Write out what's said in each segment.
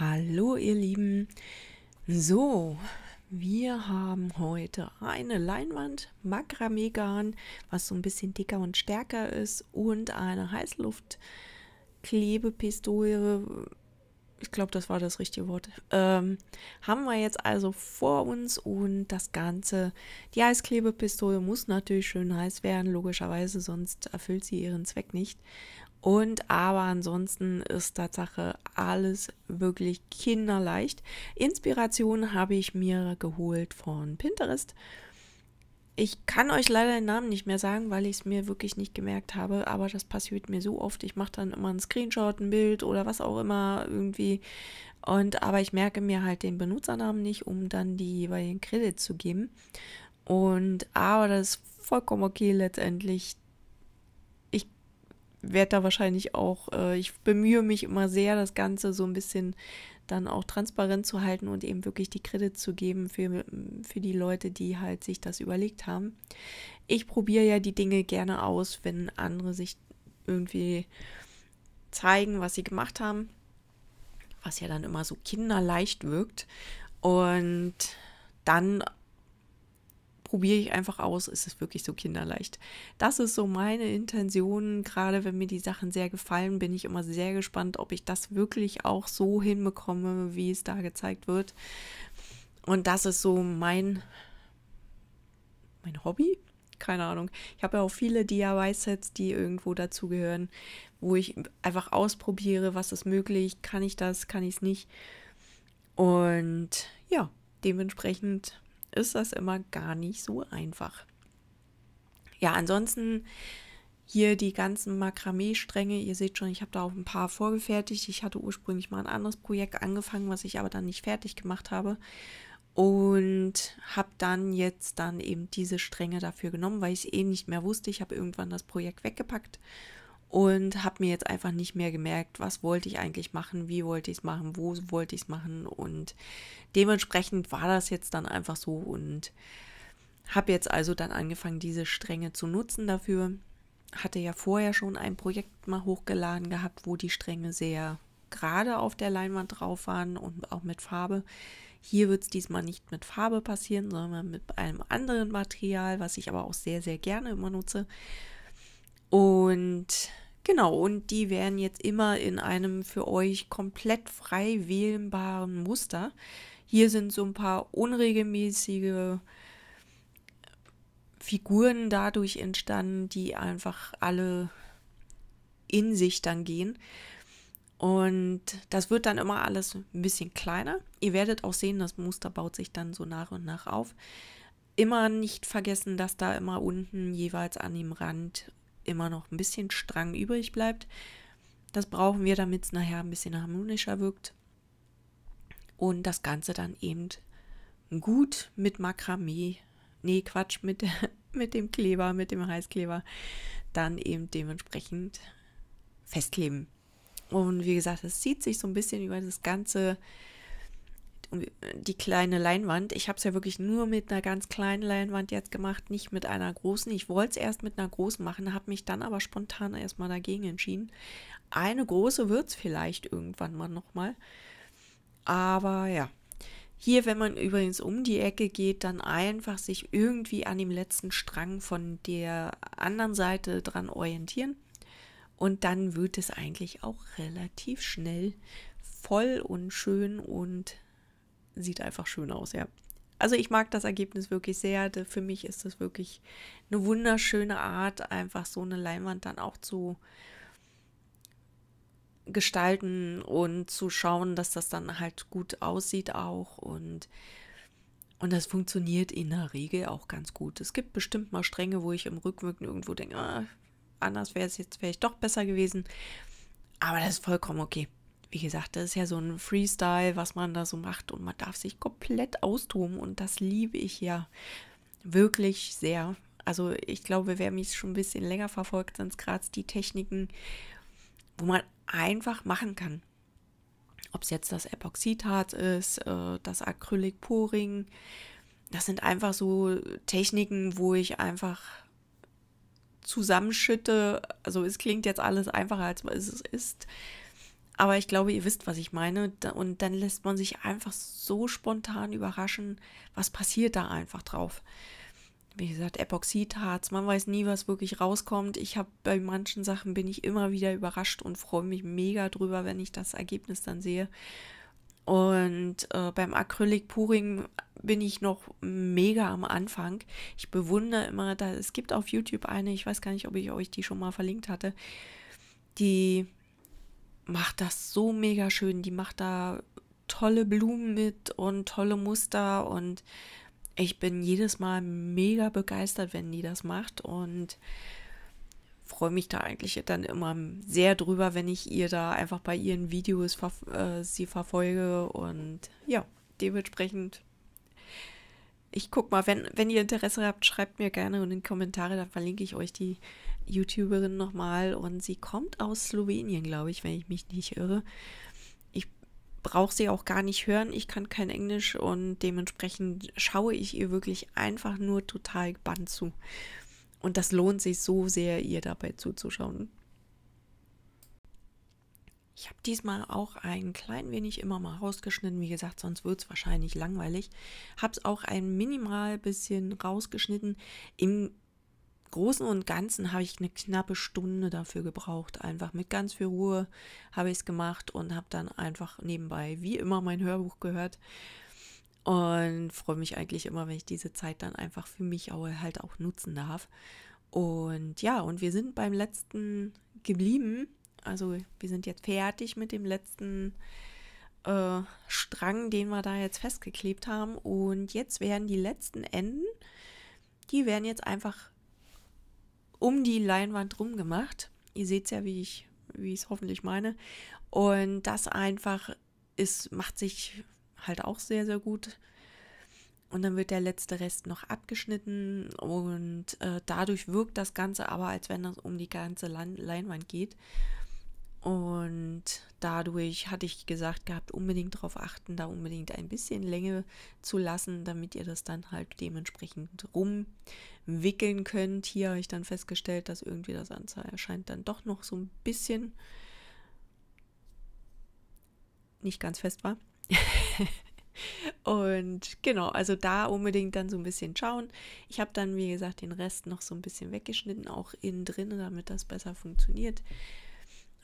Hallo ihr Lieben. So, wir haben heute eine Leinwand Makramee-Garn, was so ein bisschen dicker und stärker ist und eine Heißluftklebepistole. Ich glaube, das war das richtige Wort. Ähm, haben wir jetzt also vor uns und das Ganze. Die Heißklebepistole muss natürlich schön heiß werden, logischerweise, sonst erfüllt sie ihren Zweck nicht. Und aber ansonsten ist Tatsache alles wirklich kinderleicht. Inspiration habe ich mir geholt von Pinterest. Ich kann euch leider den Namen nicht mehr sagen, weil ich es mir wirklich nicht gemerkt habe, aber das passiert mir so oft. Ich mache dann immer ein Screenshot, ein Bild oder was auch immer irgendwie. Und aber ich merke mir halt den Benutzernamen nicht, um dann die jeweiligen Credits zu geben. Und aber das ist vollkommen okay letztendlich werde da wahrscheinlich auch, äh, ich bemühe mich immer sehr, das Ganze so ein bisschen dann auch transparent zu halten und eben wirklich die Kredit zu geben für, für die Leute, die halt sich das überlegt haben. Ich probiere ja die Dinge gerne aus, wenn andere sich irgendwie zeigen, was sie gemacht haben, was ja dann immer so kinderleicht wirkt. Und dann probiere ich einfach aus, ist es wirklich so kinderleicht. Das ist so meine Intention. Gerade wenn mir die Sachen sehr gefallen, bin ich immer sehr gespannt, ob ich das wirklich auch so hinbekomme, wie es da gezeigt wird. Und das ist so mein, mein Hobby. Keine Ahnung. Ich habe ja auch viele DIY-Sets, die irgendwo dazugehören, wo ich einfach ausprobiere, was ist möglich, kann ich das, kann ich es nicht. Und ja, dementsprechend ist das immer gar nicht so einfach. Ja, ansonsten hier die ganzen Makramee-Stränge. Ihr seht schon, ich habe da auch ein paar vorgefertigt. Ich hatte ursprünglich mal ein anderes Projekt angefangen, was ich aber dann nicht fertig gemacht habe. Und habe dann jetzt dann eben diese Stränge dafür genommen, weil ich es eh nicht mehr wusste. Ich habe irgendwann das Projekt weggepackt und habe mir jetzt einfach nicht mehr gemerkt, was wollte ich eigentlich machen, wie wollte ich es machen, wo wollte ich es machen und dementsprechend war das jetzt dann einfach so und habe jetzt also dann angefangen, diese Stränge zu nutzen dafür. Hatte ja vorher schon ein Projekt mal hochgeladen gehabt, wo die Stränge sehr gerade auf der Leinwand drauf waren und auch mit Farbe. Hier wird es diesmal nicht mit Farbe passieren, sondern mit einem anderen Material, was ich aber auch sehr, sehr gerne immer nutze. Und genau, und die werden jetzt immer in einem für euch komplett frei wählbaren Muster. Hier sind so ein paar unregelmäßige Figuren dadurch entstanden, die einfach alle in sich dann gehen. Und das wird dann immer alles ein bisschen kleiner. Ihr werdet auch sehen, das Muster baut sich dann so nach und nach auf. Immer nicht vergessen, dass da immer unten jeweils an dem Rand immer noch ein bisschen Strang übrig bleibt. Das brauchen wir, damit es nachher ein bisschen harmonischer wirkt. Und das Ganze dann eben gut mit Makramee, nee, Quatsch, mit, mit dem Kleber, mit dem Heißkleber, dann eben dementsprechend festkleben. Und wie gesagt, es zieht sich so ein bisschen über das ganze äh, die kleine Leinwand. Ich habe es ja wirklich nur mit einer ganz kleinen Leinwand jetzt gemacht, nicht mit einer großen. Ich wollte es erst mit einer großen machen, habe mich dann aber spontan erstmal dagegen entschieden. Eine große wird es vielleicht irgendwann mal nochmal. Aber ja. Hier, wenn man übrigens um die Ecke geht, dann einfach sich irgendwie an dem letzten Strang von der anderen Seite dran orientieren. Und dann wird es eigentlich auch relativ schnell voll und schön und sieht einfach schön aus, ja. Also ich mag das Ergebnis wirklich sehr. Für mich ist das wirklich eine wunderschöne Art, einfach so eine Leinwand dann auch zu gestalten und zu schauen, dass das dann halt gut aussieht auch und und das funktioniert in der Regel auch ganz gut. Es gibt bestimmt mal Stränge, wo ich im Rückwirken irgendwo denke, ah, anders wäre es jetzt, vielleicht doch besser gewesen. Aber das ist vollkommen okay wie gesagt, das ist ja so ein Freestyle, was man da so macht und man darf sich komplett austoben und das liebe ich ja wirklich sehr. Also ich glaube, wer mich schon ein bisschen länger verfolgt, sind es gerade die Techniken, wo man einfach machen kann. Ob es jetzt das Epoxidharz ist, äh, das acrylic Poring, das sind einfach so Techniken, wo ich einfach zusammenschütte. Also es klingt jetzt alles einfacher, als es ist. Aber ich glaube, ihr wisst, was ich meine. Und dann lässt man sich einfach so spontan überraschen, was passiert da einfach drauf. Wie gesagt, Epoxidharz, man weiß nie, was wirklich rauskommt. Ich habe bei manchen Sachen bin ich immer wieder überrascht und freue mich mega drüber, wenn ich das Ergebnis dann sehe. Und äh, beim acrylic puring bin ich noch mega am Anfang. Ich bewundere immer, da, es gibt auf YouTube eine, ich weiß gar nicht, ob ich euch die schon mal verlinkt hatte, die macht das so mega schön. Die macht da tolle Blumen mit und tolle Muster und ich bin jedes Mal mega begeistert, wenn die das macht und freue mich da eigentlich dann immer sehr drüber, wenn ich ihr da einfach bei ihren Videos ver äh, sie verfolge und ja, dementsprechend ich guck mal, wenn, wenn ihr Interesse habt, schreibt mir gerne in den Kommentaren, dann verlinke ich euch die YouTuberin nochmal und sie kommt aus Slowenien, glaube ich, wenn ich mich nicht irre. Ich brauche sie auch gar nicht hören, ich kann kein Englisch und dementsprechend schaue ich ihr wirklich einfach nur total gebannt zu. Und das lohnt sich so sehr, ihr dabei zuzuschauen. Ich habe diesmal auch ein klein wenig immer mal rausgeschnitten. Wie gesagt, sonst wird es wahrscheinlich langweilig. Habe es auch ein minimal bisschen rausgeschnitten. Im Großen und Ganzen habe ich eine knappe Stunde dafür gebraucht. Einfach mit ganz viel Ruhe habe ich es gemacht und habe dann einfach nebenbei, wie immer, mein Hörbuch gehört. Und freue mich eigentlich immer, wenn ich diese Zeit dann einfach für mich auch, halt auch nutzen darf. Und ja, und wir sind beim letzten geblieben. Also wir sind jetzt fertig mit dem letzten äh, Strang, den wir da jetzt festgeklebt haben. Und jetzt werden die letzten Enden, die werden jetzt einfach um die Leinwand rum gemacht. Ihr seht es ja, wie ich wie es hoffentlich meine. Und das einfach ist, macht sich halt auch sehr, sehr gut. Und dann wird der letzte Rest noch abgeschnitten und äh, dadurch wirkt das Ganze aber, als wenn es um die ganze Leinwand geht. Und dadurch hatte ich gesagt gehabt, unbedingt darauf achten, da unbedingt ein bisschen Länge zu lassen, damit ihr das dann halt dementsprechend rumwickeln könnt. Hier habe ich dann festgestellt, dass irgendwie das Anzahl erscheint dann doch noch so ein bisschen nicht ganz fest war. Und genau, also da unbedingt dann so ein bisschen schauen. Ich habe dann, wie gesagt, den Rest noch so ein bisschen weggeschnitten, auch innen drin, damit das besser funktioniert.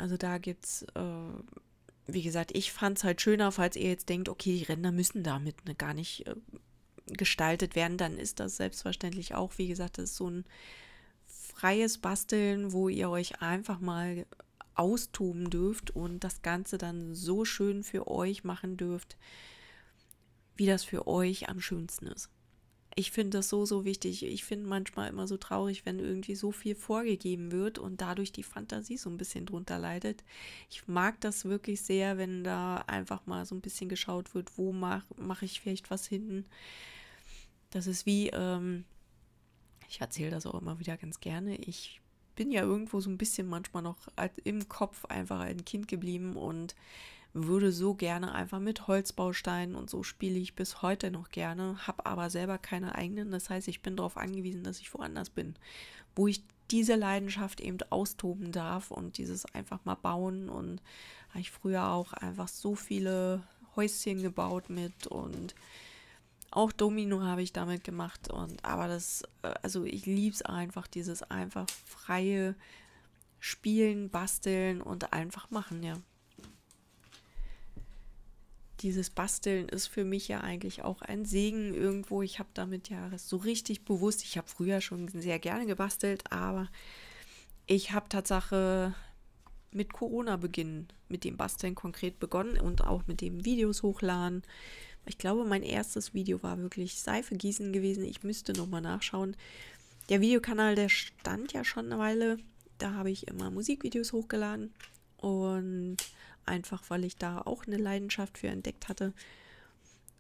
Also da gibt's, äh, wie gesagt, ich fand es halt schöner, falls ihr jetzt denkt, okay, die Ränder müssen damit ne, gar nicht äh, gestaltet werden, dann ist das selbstverständlich auch, wie gesagt, das ist so ein freies Basteln, wo ihr euch einfach mal austoben dürft und das Ganze dann so schön für euch machen dürft, wie das für euch am schönsten ist ich finde das so, so wichtig. Ich finde manchmal immer so traurig, wenn irgendwie so viel vorgegeben wird und dadurch die Fantasie so ein bisschen drunter leidet. Ich mag das wirklich sehr, wenn da einfach mal so ein bisschen geschaut wird, wo mache mach ich vielleicht was hinten. Das ist wie, ähm, ich erzähle das auch immer wieder ganz gerne. Ich bin ja irgendwo so ein bisschen manchmal noch im Kopf einfach ein Kind geblieben und würde so gerne einfach mit Holzbausteinen und so spiele ich bis heute noch gerne, habe aber selber keine eigenen. Das heißt, ich bin darauf angewiesen, dass ich woanders bin, wo ich diese Leidenschaft eben austoben darf und dieses einfach mal bauen. Und habe ich früher auch einfach so viele Häuschen gebaut mit und auch Domino habe ich damit gemacht und aber das, also ich liebe es einfach, dieses einfach freie Spielen, Basteln und einfach machen, ja dieses Basteln ist für mich ja eigentlich auch ein Segen irgendwo. Ich habe damit ja so richtig bewusst, ich habe früher schon sehr gerne gebastelt, aber ich habe Tatsache mit Corona beginnen, mit dem Basteln konkret begonnen und auch mit dem Videos hochladen. Ich glaube, mein erstes Video war wirklich Seife gießen gewesen. Ich müsste nochmal nachschauen. Der Videokanal, der stand ja schon eine Weile. Da habe ich immer Musikvideos hochgeladen und einfach weil ich da auch eine Leidenschaft für entdeckt hatte.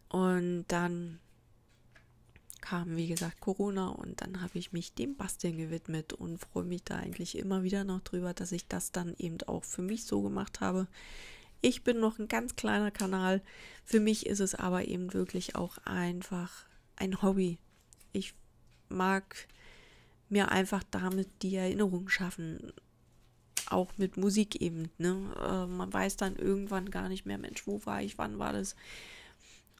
Und dann kam, wie gesagt, Corona und dann habe ich mich dem Basteln gewidmet und freue mich da eigentlich immer wieder noch drüber, dass ich das dann eben auch für mich so gemacht habe. Ich bin noch ein ganz kleiner Kanal. Für mich ist es aber eben wirklich auch einfach ein Hobby. Ich mag mir einfach damit die Erinnerung schaffen auch mit Musik eben. Ne? Äh, man weiß dann irgendwann gar nicht mehr, Mensch, wo war ich, wann war das?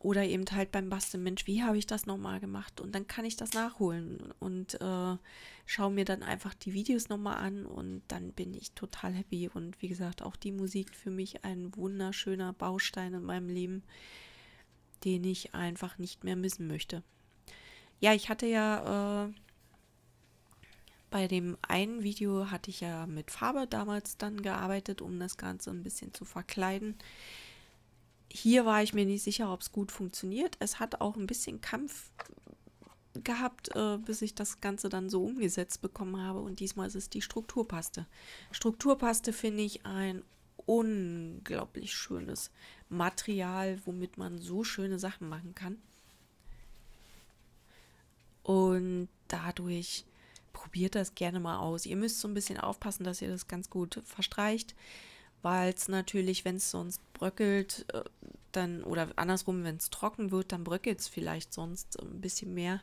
Oder eben halt beim Basteln, Mensch, wie habe ich das nochmal gemacht? Und dann kann ich das nachholen und äh, schaue mir dann einfach die Videos nochmal an und dann bin ich total happy. Und wie gesagt, auch die Musik für mich ein wunderschöner Baustein in meinem Leben, den ich einfach nicht mehr missen möchte. Ja, ich hatte ja äh, bei dem einen Video hatte ich ja mit Farbe damals dann gearbeitet, um das Ganze ein bisschen zu verkleiden. Hier war ich mir nicht sicher, ob es gut funktioniert. Es hat auch ein bisschen Kampf gehabt, äh, bis ich das Ganze dann so umgesetzt bekommen habe. Und diesmal ist es die Strukturpaste. Strukturpaste finde ich ein unglaublich schönes Material, womit man so schöne Sachen machen kann. Und dadurch probiert das gerne mal aus. Ihr müsst so ein bisschen aufpassen, dass ihr das ganz gut verstreicht, weil es natürlich, wenn es sonst bröckelt, äh, dann oder andersrum, wenn es trocken wird, dann bröckelt es vielleicht sonst äh, ein bisschen mehr.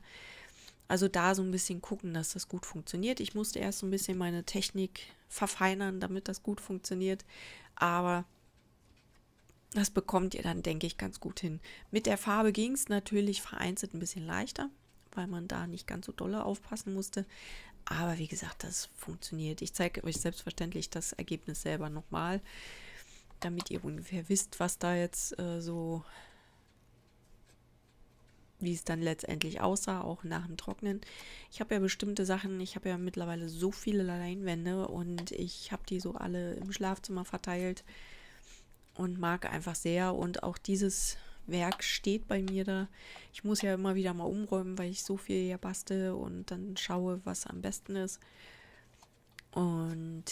Also da so ein bisschen gucken, dass das gut funktioniert. Ich musste erst so ein bisschen meine Technik verfeinern, damit das gut funktioniert. Aber das bekommt ihr dann, denke ich, ganz gut hin. Mit der Farbe ging es natürlich vereinzelt ein bisschen leichter weil man da nicht ganz so dolle aufpassen musste. Aber wie gesagt, das funktioniert. Ich zeige euch selbstverständlich das Ergebnis selber nochmal, damit ihr ungefähr wisst, was da jetzt äh, so, wie es dann letztendlich aussah, auch nach dem Trocknen. Ich habe ja bestimmte Sachen, ich habe ja mittlerweile so viele Leinwände und ich habe die so alle im Schlafzimmer verteilt und mag einfach sehr. Und auch dieses Werk steht bei mir da. Ich muss ja immer wieder mal umräumen, weil ich so viel ja bastel und dann schaue, was am besten ist. Und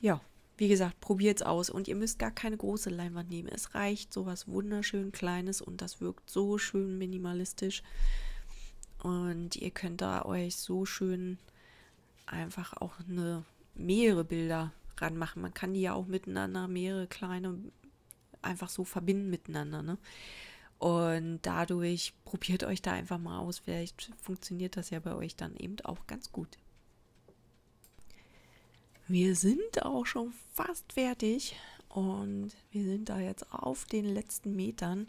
ja, wie gesagt, probiert's aus und ihr müsst gar keine große Leinwand nehmen. Es reicht sowas wunderschön kleines und das wirkt so schön minimalistisch. Und ihr könnt da euch so schön einfach auch eine mehrere Bilder ranmachen. Man kann die ja auch miteinander mehrere kleine einfach so verbinden miteinander. Ne? Und dadurch probiert euch da einfach mal aus. Vielleicht funktioniert das ja bei euch dann eben auch ganz gut. Wir sind auch schon fast fertig und wir sind da jetzt auf den letzten Metern.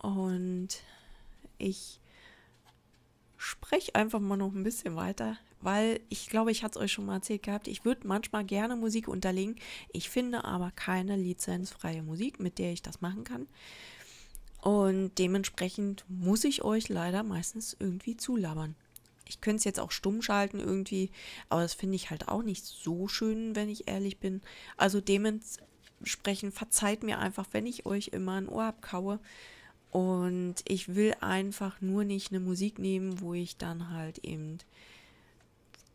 Und ich spreche einfach mal noch ein bisschen weiter weil ich glaube, ich hatte es euch schon mal erzählt gehabt, ich würde manchmal gerne Musik unterlegen. Ich finde aber keine lizenzfreie Musik, mit der ich das machen kann. Und dementsprechend muss ich euch leider meistens irgendwie zulabern. Ich könnte es jetzt auch stumm schalten irgendwie, aber das finde ich halt auch nicht so schön, wenn ich ehrlich bin. Also dementsprechend verzeiht mir einfach, wenn ich euch immer ein Ohr abkaue. Und ich will einfach nur nicht eine Musik nehmen, wo ich dann halt eben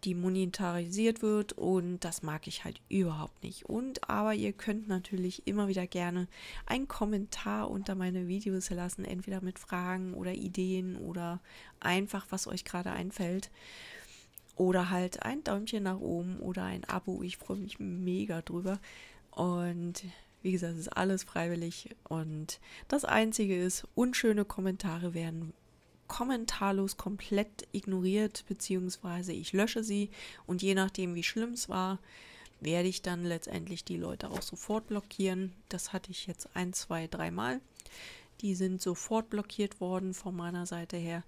die monetarisiert wird und das mag ich halt überhaupt nicht. Und aber ihr könnt natürlich immer wieder gerne einen Kommentar unter meine Videos lassen, entweder mit Fragen oder Ideen oder einfach was euch gerade einfällt. Oder halt ein Däumchen nach oben oder ein Abo. Ich freue mich mega drüber. Und wie gesagt, es ist alles freiwillig. Und das Einzige ist, unschöne Kommentare werden kommentarlos komplett ignoriert, beziehungsweise ich lösche sie und je nachdem, wie schlimm es war, werde ich dann letztendlich die Leute auch sofort blockieren. Das hatte ich jetzt ein, zwei, dreimal. Die sind sofort blockiert worden von meiner Seite her,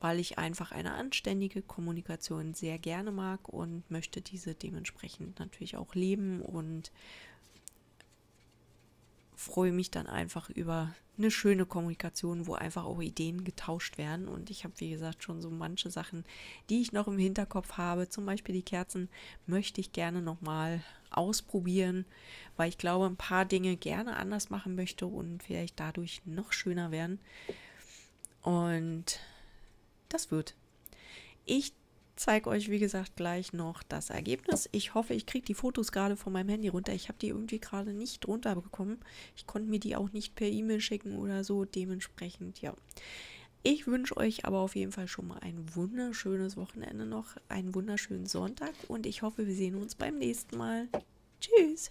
weil ich einfach eine anständige Kommunikation sehr gerne mag und möchte diese dementsprechend natürlich auch leben und freue mich dann einfach über eine schöne Kommunikation, wo einfach auch Ideen getauscht werden. Und ich habe, wie gesagt, schon so manche Sachen, die ich noch im Hinterkopf habe. Zum Beispiel die Kerzen möchte ich gerne nochmal ausprobieren, weil ich glaube, ein paar Dinge gerne anders machen möchte und vielleicht dadurch noch schöner werden. Und das wird. Ich zeige euch, wie gesagt, gleich noch das Ergebnis. Ich hoffe, ich kriege die Fotos gerade von meinem Handy runter. Ich habe die irgendwie gerade nicht runterbekommen. Ich konnte mir die auch nicht per E-Mail schicken oder so. Dementsprechend, ja. Ich wünsche euch aber auf jeden Fall schon mal ein wunderschönes Wochenende noch, einen wunderschönen Sonntag und ich hoffe, wir sehen uns beim nächsten Mal. Tschüss!